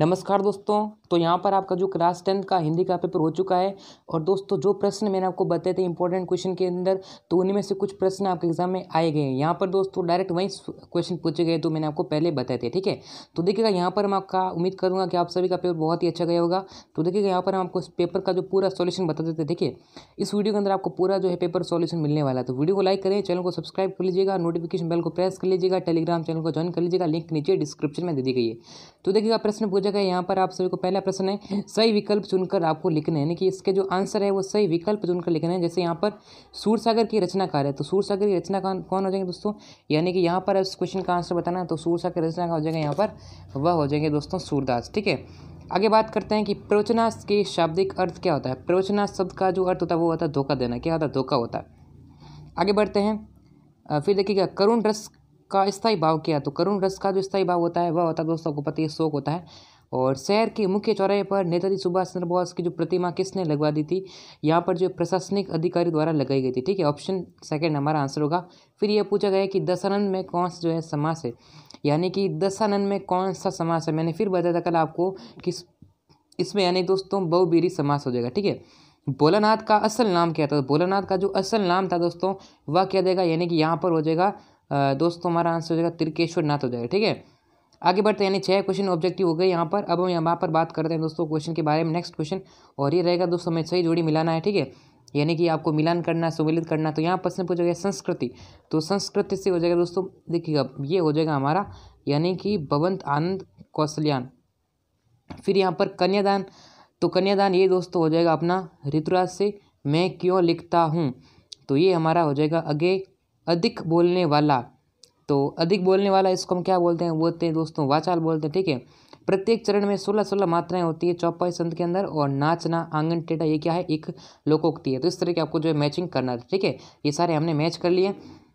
नमस्कार दोस्तों तो यहाँ पर आपका जो क्लास टेंथ का हिंदी का पेपर हो चुका है और दोस्तों जो प्रश्न मैंने आपको बताए थे इंपॉर्टेंट क्वेश्चन के अंदर तो उनमें से कुछ प्रश्न आपके एग्जाम में आए गए हैं यहाँ पर दोस्तों डायरेक्ट वहीं क्वेश्चन पूछे गए तो मैंने आपको पहले बताए थे ठीक है तो देखिएगा यहाँ पर मैं आपका उम्मीद करूँगा कि आप सभी का पेपर बहुत ही अच्छा गया होगा तो देखिएगा यहाँ पर हम आपको इस पेपर का जो पूरा सोल्यूशन बता देते ठीक है इस वीडियो के अंदर आपको पूरा जो है पेपर सोल्यूशन मिलने वाला तो वीडियो को लाइक करें चैनल को सब्सक्राइब कर लीजिएगा नोटिफिकेशन बेल को प्रेस कर लीजिएगा टेलीग्राम चैनल को ज्वाइन कर लीजिएगा लिंक नीचे डिस्क्रिप्शन में दे दी गई है तो देखिएगा प्रश्न पूछा जगह यहाँ पर आप सभी को पहला प्रश्न है सही विकल्प चुनकर आपको लिखना है यानी कि इसके जो आंसर है वो सही विकल्प चुनकर लिखना है जैसे यहाँ पर सूरसागर की रचनाकार है तो सूरसागर की रचना कौन हो जाएंगे दोस्तों यानी कि यहाँ पर इस क्वेश्चन का आंसर बताना है तो सूरसागर रचना का हो जाएगा यहाँ पर वह हो जाएंगे दोस्तों सूरदास ठीक है आगे बात करते हैं कि प्रवचना के शाब्दिक अर्थ क्या होता है प्रवचना शब्द का जो अर्थ होता है वो होता है धोखा देना क्या होता है धोखा होता है आगे बढ़ते हैं फिर देखिएगा करुण रस का स्थाई भाव क्या है तो करुण रस का जो स्थाई भाव होता है वह होता है दोस्तों को पता है शोक होता है और शहर के मुख्य चौराहे पर नेताजी सुभाष चंद्र बोस की जो प्रतिमा किसने लगवा दी थी यहाँ पर जो प्रशासनिक अधिकारी द्वारा लगाई गई थी ठीक है ऑप्शन सेकंड हमारा आंसर होगा फिर यह पूछा गया कि दशानंद में कौन सा जो है समास है यानी कि दशानंद में कौन सा समास है मैंने फिर बताया था कल आपको कि इसमें यानी दोस्तों बहुबीरी समास हो जाएगा ठीक है भोलानाथ का असल नाम क्या था भोलानाथ का जो असल नाम था दोस्तों वह क्या देगा यानी कि यहाँ पर हो जाएगा दोस्तों हमारा आंसर हो जाएगा त्रिकेश्वर नाथ हो जाएगा ठीक है आगे बढ़ते हैं यानी छः क्वेश्चन ऑब्जेक्टिव हो गए यहाँ पर अब हम यहाँ पर बात करते हैं दोस्तों क्वेश्चन के बारे में नेक्स्ट क्वेश्चन और ये रहेगा दोस्तों हमें सही जोड़ी मिलाना है ठीक है यानी कि आपको मिलान करना सुमिलित करना तो यहाँ प्रश्न पूछा गया संस्कृति तो संस्कृति से हो जाएगा दोस्तों देखिएगा ये हो जाएगा हमारा यानी कि भवंत आनंद कौशल्यान फिर यहाँ पर कन्यादान तो कन्यादान ये दोस्तों हो जाएगा अपना ऋतुराज से मैं क्यों लिखता हूँ तो ये हमारा हो जाएगा अगे अधिक बोलने वाला तो अधिक बोलने वाला इसको हम क्या बोलते हैं बोलते हैं दोस्तों वाचाल बोलते हैं ठीक है प्रत्येक चरण में सोलह सोलह मात्राएं होती है चौपाई संत के अंदर और नाचना आंगन टेटा ये क्या है एक लोकोक्ति है तो इस तरह के आपको जो है मैचिंग करना है ठीक है ये सारे हमने मैच कर लिए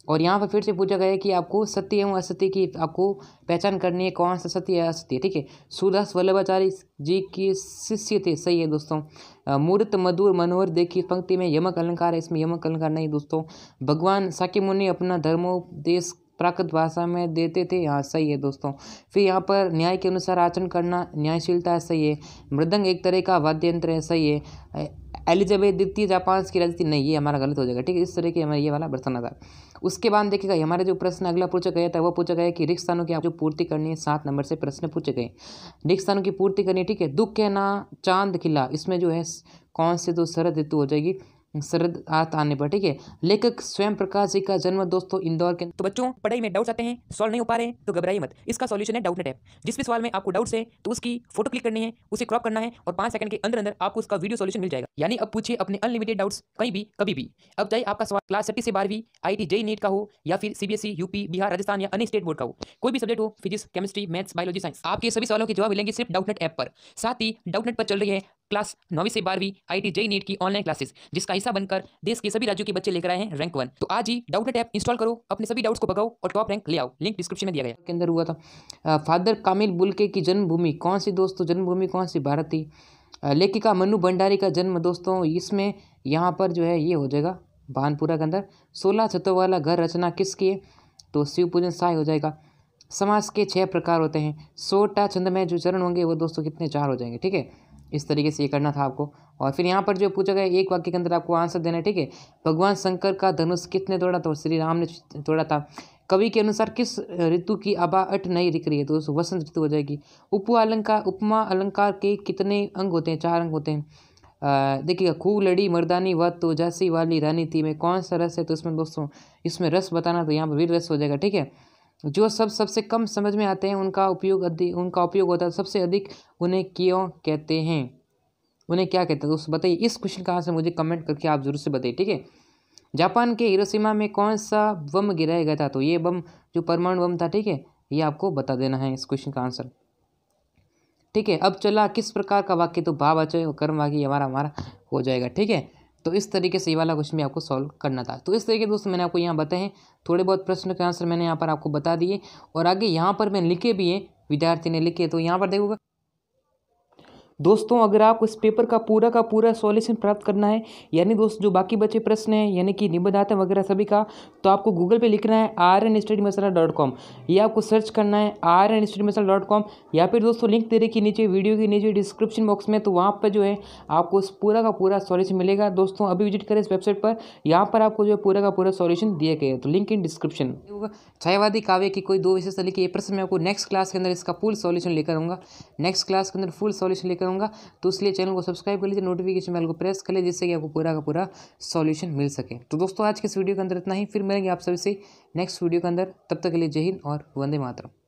और यहाँ पर फिर से पूछा गया है कि आपको सत्य एवं असत्य की आपको पहचान करनी है कौन सा सत्य है असत्य ठीक है सुदास वल्लभाचार्य जी की शिष्य थे सही है दोस्तों मूर्त मधुर मनोहर देखी पंक्ति में यमक अलंकार है इसमें यमक अलंकार नहीं दोस्तों भगवान साकी मुनि अपना धर्मोपदेश प्राकृत भाषा में देते थे यहाँ सही है दोस्तों फिर यहाँ पर न्याय के अनुसार आचरण करना न्यायशीलता सही है मृदंग एक तरह का वाद्य यंत्र है सही है एलिजाबेथ द्वितीय जापान की राजनीति नहीं ये हमारा गलत हो जाएगा ठीक है इस तरह के हमारे ये वाला प्रश्न आता उसके बाद देखिएगा हमारे जो प्रश्न अगला पूछा गया था वो पूछा गया कि रिक्त स्थानों की आपको पूर्ति करनी है सात नंबर से प्रश्न पूछे गए रिक्त स्थानों की पूर्ति करनी है ठीक है दुख कहना चांद खिला इसमें जो है कौन से जो शरद ऋतु हो जाएगी शरद आत आने पर ठीक है लेखक स्वयं प्रकाश जी का जन्म दोस्तों इंदौर के तो बच्चों पढ़ाई में डाउट आते हैं सॉल्व नहीं हो पा रहे तो घबराइए मत इसका सॉल्यूशन है डाउट नेट ऐप जिस भी सवाल में आपको डाउट्स है तो उसकी फोटो क्लिक करनी है उसे क्रॉप करना है और पाँच सेकंड के अंदर अंदर आपको उसका वीडियो सोल्यूशन मिल जाएगा यानी अब पूछिए अपने अनलिमिटेड डाउट्स कहीं भी कभी भी अब चाहे आपका सवाल क्लास छठी से बारहवीं आई टी जेई नीट का हो या फिर CBSE UP e, Bihar Rajasthan या अन्य स्टेट बोर्ड का हो कोई भी सब्जेक्ट हो physics chemistry maths biology science आपके सभी सवालों के जवाब मिलेंगे सिर्फ डाउटनेट ऐप पर साथ ही डाउटनेट पर चल रही है क्लास नौवीं से बारहवीं आई टी जेई नीट की ऑनलाइन क्लासेस जिसका हिस्सा बनकर देश के सभी राज्यों के बच्चे लेकर आए हैं रैंक वन तो आज ही डाउटनेट ऐप इंस्टॉल करो अपने सभी डाउट्स को भगाओ और टॉप रैंक ले आओ लिंक डिस्क्रिप्शन में दिया गया के अंदर हुआ था फादर कामिल बुलके की जन्मभूमि कौन सी दोस्तों तो जन्मभूमि कौन सी भारत थी लेखिका मनु भंडारी का जन्म दोस्तों इसमें यहाँ पर जो है ये हो जाएगा भानपुरा के अंदर सोलह छतों वाला घर रचना किसकी है तो शिव पूजन साय हो जाएगा समाज के छह प्रकार होते हैं सोटा छंद में जो चरण होंगे वो दोस्तों कितने चार हो जाएंगे ठीक है इस तरीके से ये करना था आपको और फिर यहाँ पर जो पूछा गया एक वाक्य के अंदर आपको आंसर देना है ठीक है भगवान शंकर का धनुष कितने तोड़ा था श्री राम ने तोड़ा था कवि के अनुसार किस ऋतु की आभा अट नहीं दिख रही है तो वसंत ऋतु हो जाएगी उपमा अलंकार उपमा अलंकार के कितने अंग होते हैं चार अंग होते हैं देखिएगा खूब लड़ी मर्दानी व तो जासी वाली रानी थी में कौन सा रस है तो इसमें दोस्तों इसमें रस बताना तो यहाँ पर वीर रस हो जाएगा ठीक है जो सब सबसे कम समझ में आते हैं उनका उपयोग अधिक उनका उपयोग होता है तो सबसे अधिक उन्हें क्यों कहते हैं उन्हें क्या कहते हैं दोस्तों बताइए इस क्वेश्चन का आंसर मुझे कमेंट करके आप जरूर से बताइए ठीक है जापान के हिरोशिमा में कौन सा बम गिराया गया था तो ये बम जो परमाणु बम था ठीक है ये आपको बता देना है इस क्वेश्चन का आंसर ठीक है अब चला किस प्रकार का वाक्य तो भाव कर्म वाक्य हमारा हमारा हो जाएगा ठीक है तो इस तरीके से ये वाला क्वेश्चन भी आपको सॉल्व करना था तो इस तरीके दोस्तों मैंने आपको यहाँ बताए थोड़े बहुत प्रश्न के आंसर मैंने यहाँ पर आपको बता दिए और आगे यहाँ पर मैं लिखे भी हैं विद्यार्थी ने लिखे तो यहाँ पर देखोगा दोस्तों अगर आपको इस पेपर का पूरा का पूरा सॉल्यूशन प्राप्त करना है यानी दोस्त जो बाकी बचे प्रश्न हैं यानी कि निबंध आते वगैरह सभी का तो आपको गूगल पे लिखना है R N study Masala dot com ये आपको सर्च करना है R N study Masala dot com या फिर दोस्तों लिंक दे रखी नीचे वीडियो के नीचे डिस्क्रिप्शन बॉक्स में तो वहाँ पर जो है आपको इस पूरा का पूरा सॉल्यूशन मिलेगा दोस्तों अभी विजिट करें इस वेबसाइट पर यहाँ पर आपको जो है पूरा का पूरा सॉल्यूशन दिया गया तो लिंक इन डिस्क्रिप्शन छायावादी काव्य की कोई दो विशेषता लिखी ये प्रश्न मैं आपको नेक्स्ट क्लास के अंदर इसका फुल सॉल्यूशन लेकर आऊँगा नेक्स्ट क्लास के अंदर फुल सॉल्यूशन लेकर करूँगा तो इसलिए चैनल को सब्सक्राइब कर लीजिए नोटिफिकेशन बेल को प्रेस कर लीजिए जिससे कि आपको पूरा का पूरा सॉल्यूशन मिल सके तो दोस्तों आज के इस वीडियो के अंदर इतना ही फिर मिलेंगे आप सभी से नेक्स्ट वीडियो के अंदर तब तक के लिए जय हिंद और वंदे मातरम